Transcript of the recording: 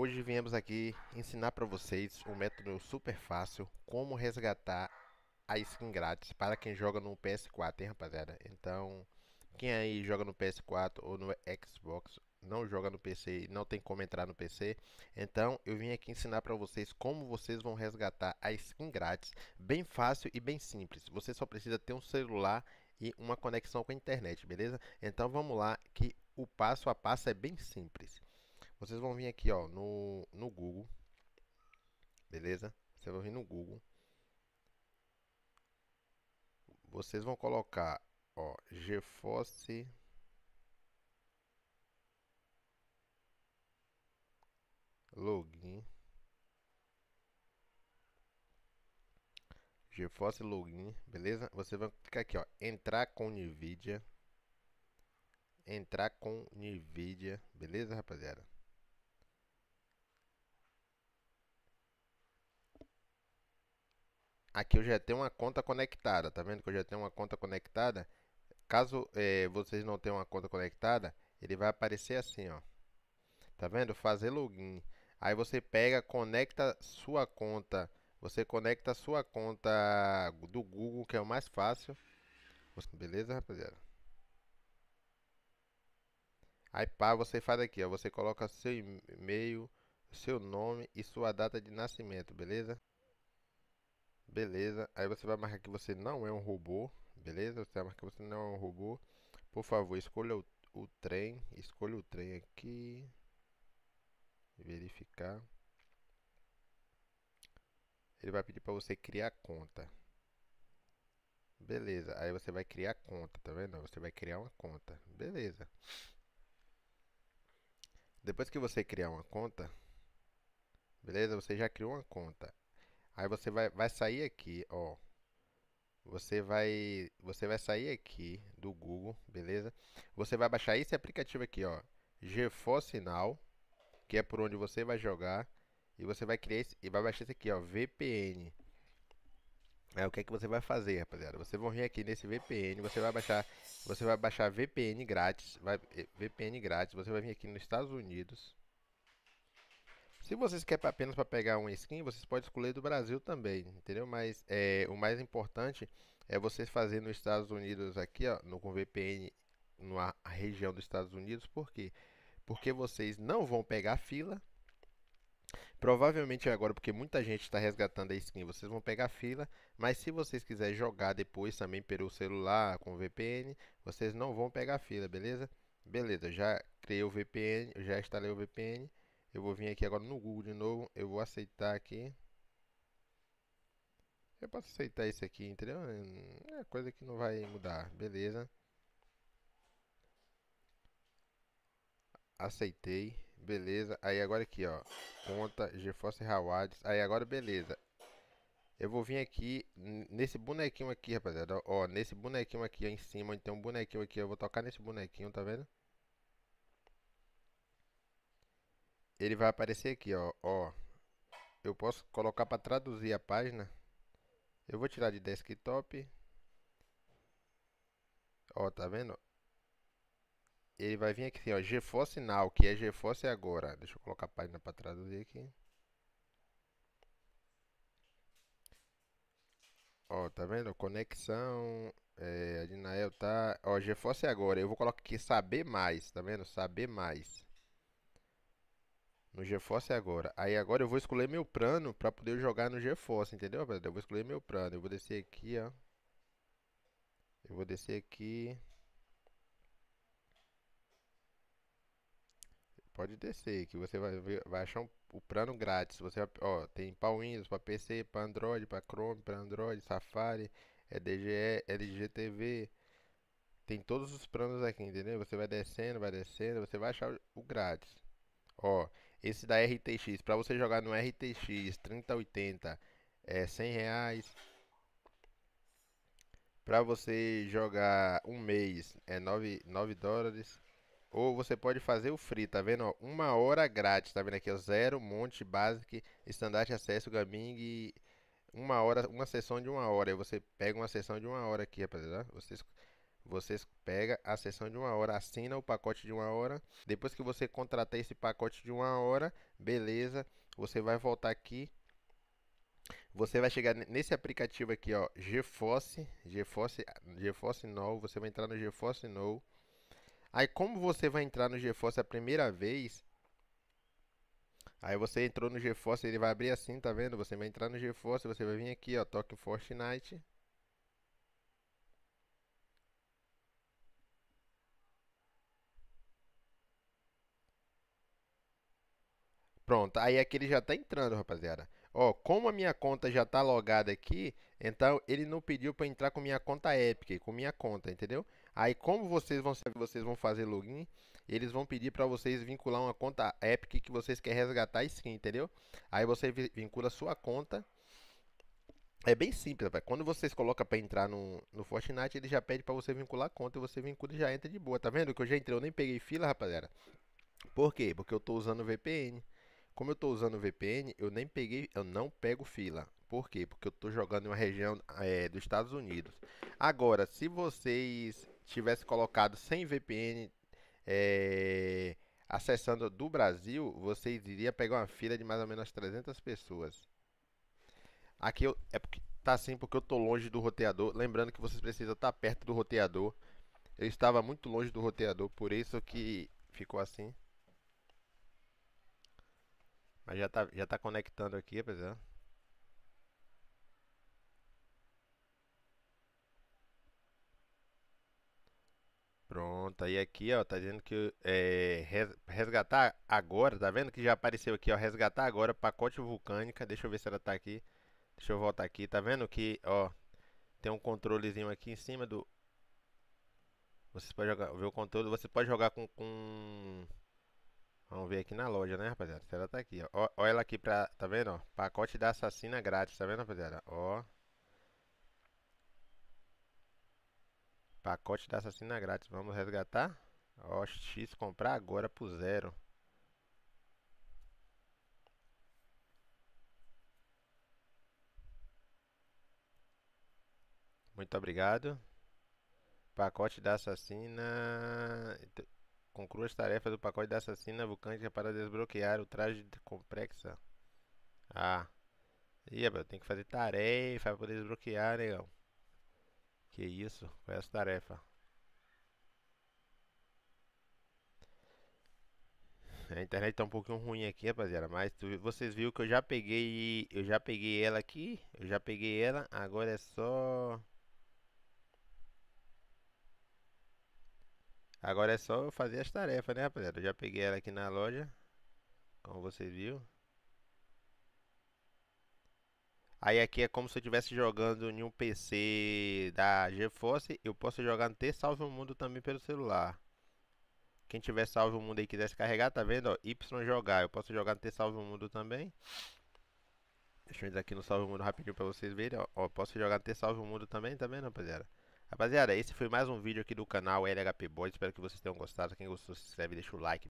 Hoje viemos aqui ensinar para vocês um método super fácil, como resgatar a skin grátis para quem joga no PS4, hein rapaziada? Então, quem aí joga no PS4 ou no Xbox, não joga no PC e não tem como entrar no PC. Então, eu vim aqui ensinar para vocês como vocês vão resgatar a skin grátis, bem fácil e bem simples. Você só precisa ter um celular e uma conexão com a internet, beleza? Então, vamos lá que o passo a passo é bem simples. Vocês vão vir aqui, ó, no, no Google. Beleza? Você vai vir no Google. Vocês vão colocar, ó, GeForce... Login. GeForce Login, beleza? Você vai clicar aqui, ó, entrar com NVIDIA. Entrar com NVIDIA, beleza, rapaziada? aqui eu já tenho uma conta conectada, tá vendo que eu já tenho uma conta conectada? Caso é, vocês não tenham uma conta conectada, ele vai aparecer assim, ó. Tá vendo? Fazer login. Aí você pega, conecta sua conta. Você conecta sua conta do Google, que é o mais fácil. Beleza, rapaziada? Aí pá, você faz aqui, ó. Você coloca seu e-mail, seu nome e sua data de nascimento, beleza? Beleza, aí você vai marcar que você não é um robô, beleza? Você vai marcar que você não é um robô. Por favor, escolha o, o trem, escolha o trem aqui. Verificar. Ele vai pedir para você criar conta. Beleza, aí você vai criar conta, tá vendo? Você vai criar uma conta, beleza. Depois que você criar uma conta, beleza? Você já criou uma conta. Aí você vai, vai sair aqui, ó. Você vai, você vai sair aqui do Google, beleza? Você vai baixar esse aplicativo aqui, ó. GeForce Now, que é por onde você vai jogar. E você vai criar esse, e vai baixar esse aqui, ó. VPN. É o que é que você vai fazer, rapaziada? Você vai vir aqui nesse VPN, você vai baixar, você vai baixar VPN grátis, vai, eh, VPN grátis, você vai vir aqui nos Estados Unidos. Se vocês querem apenas para pegar uma skin, vocês podem escolher do Brasil também, entendeu? Mas é, o mais importante é vocês fazer nos Estados Unidos aqui, ó, no, com VPN, na região dos Estados Unidos, por quê? Porque vocês não vão pegar fila. Provavelmente agora, porque muita gente está resgatando a skin, vocês vão pegar fila. Mas se vocês quiserem jogar depois também pelo celular com VPN, vocês não vão pegar fila, beleza? Beleza, já criei o VPN, já instalei o VPN. Eu vou vir aqui agora no Google de novo. Eu vou aceitar aqui. Eu posso aceitar isso aqui, entendeu? É, é coisa que não vai mudar. Beleza. Aceitei. Beleza. Aí agora aqui, ó. Conta GeForce Rewards. Aí agora, beleza. Eu vou vir aqui nesse bonequinho aqui, rapaziada. Ó, nesse bonequinho aqui ó, em cima. tem um bonequinho aqui. Eu vou tocar nesse bonequinho, tá vendo? ele vai aparecer aqui, ó, ó. Eu posso colocar para traduzir a página. Eu vou tirar de desktop. Ó, tá vendo? Ele vai vir aqui assim, ó, GeForce Now, que é GeForce agora. Deixa eu colocar a página para traduzir aqui. Ó, tá vendo? Conexão, é, a Dinael tá... Ó, GeForce agora. Eu vou colocar aqui saber mais, tá vendo? Saber mais. No GeForce é agora. Aí agora eu vou escolher meu plano para poder jogar no GeForce, entendeu, rapaziada? Eu vou escolher meu plano. Eu vou descer aqui, ó. Eu vou descer aqui. Pode descer, que você vai, vai achar um, o plano grátis. Você vai, ó, tem para Windows, para PC, para Android, para Chrome, para Android, Safari, EDGE, é LGTV. Tem todos os planos aqui, entendeu? Você vai descendo, vai descendo, você vai achar o, o grátis. Ó, esse da RTX, para você jogar no RTX 3080 é 100 reais. Para você jogar um mês é 9, 9 dólares. Ou você pode fazer o free, tá vendo? uma hora grátis, tá vendo aqui? Ó, zero, monte, basic, standard, acesso, gaming. Uma hora, uma sessão de uma hora. Aí você pega uma sessão de uma hora aqui, rapaziada. vocês vocês pega a sessão de uma hora, assina o pacote de uma hora. Depois que você contratar esse pacote de uma hora, beleza, você vai voltar aqui. Você vai chegar nesse aplicativo aqui, ó, GeForce, GeForce, GeForce Now, você vai entrar no GeForce Now. Aí como você vai entrar no GeForce a primeira vez, Aí você entrou no GeForce, ele vai abrir assim, tá vendo? Você vai entrar no GeForce, você vai vir aqui, ó, toque Fortnite. Pronto, aí aqui é ele já está entrando, rapaziada. Ó, como a minha conta já está logada aqui, então ele não pediu para entrar com minha conta Epic, com minha conta, entendeu? Aí como vocês vão vocês vão fazer login, eles vão pedir para vocês vincular uma conta Epic que vocês querem resgatar skin, entendeu? Aí você vincula sua conta. É bem simples, rapaz. Quando vocês colocam para entrar no, no Fortnite, ele já pede para você vincular a conta e você vincula e já entra de boa. Tá vendo que eu já entrei, eu nem peguei fila, rapaziada. Por quê? Porque eu tô usando VPN. Como eu estou usando VPN, eu nem peguei, eu não pego fila. Por quê? Porque eu estou jogando em uma região é, dos Estados Unidos. Agora, se vocês tivessem colocado sem VPN é, acessando do Brasil, vocês iriam pegar uma fila de mais ou menos 300 pessoas. Aqui eu, é porque, tá assim porque eu estou longe do roteador. Lembrando que vocês precisam estar tá perto do roteador. Eu estava muito longe do roteador, por isso que ficou assim. Mas já tá, já tá conectando aqui, rapaziada. Pronto, aí aqui, ó, tá dizendo que é, resgatar agora, tá vendo que já apareceu aqui, ó, resgatar agora, pacote vulcânica, deixa eu ver se ela tá aqui, deixa eu voltar aqui, tá vendo que, ó, tem um controlezinho aqui em cima do, você pode jogar, ver o controle, você pode jogar com, com Vamos ver aqui na loja, né, rapaziada? Se ela tá aqui, ó. Olha ela aqui pra. Tá vendo, ó? Pacote da assassina grátis, tá vendo, rapaziada? Ó. Pacote da assassina grátis. Vamos resgatar. Ó, X comprar agora pro zero. Muito obrigado. Pacote da assassina. Conclua as tarefas do pacote da assassina vulcânica para desbloquear o traje de complexa. Ah. Ih, eu tem que fazer tarefa para poder desbloquear, negão. que isso? Qual é essa tarefa? A internet tá um pouquinho ruim aqui, rapaziada. Mas tu, vocês viram que eu já peguei. Eu já peguei ela aqui. Eu já peguei ela. Agora é só. Agora é só eu fazer as tarefas, né, rapaziada? Eu já peguei ela aqui na loja. Como vocês viram. Aí aqui é como se eu estivesse jogando em um PC da GeForce. Eu posso jogar no T Salve o Mundo também pelo celular. Quem tiver Salve o Mundo e quiser se carregar, tá vendo? Ó, y jogar. Eu posso jogar no T Salve o Mundo também. Deixa eu ir aqui no Salve o Mundo rapidinho pra vocês verem. Ó, ó posso jogar no T Salve o Mundo também, tá vendo, rapaziada? Rapaziada, esse foi mais um vídeo aqui do canal LHP Boys. Espero que vocês tenham gostado. Quem gostou, se inscreve, deixa o like.